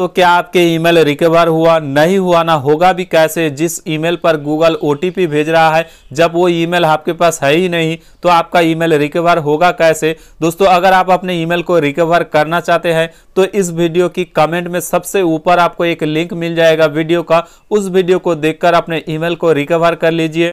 तो क्या आपके ईमेल रिकवर हुआ नहीं हुआ ना होगा भी कैसे जिस ईमेल पर गूगल ओ भेज रहा है जब वो ईमेल आपके पास है ही नहीं तो आपका ईमेल रिकवर होगा कैसे दोस्तों अगर आप अपने ईमेल को रिकवर करना चाहते हैं तो इस वीडियो की कमेंट में सबसे ऊपर आपको एक लिंक मिल जाएगा वीडियो का उस वीडियो को देखकर अपने ईमेल को रिकवर कर लीजिए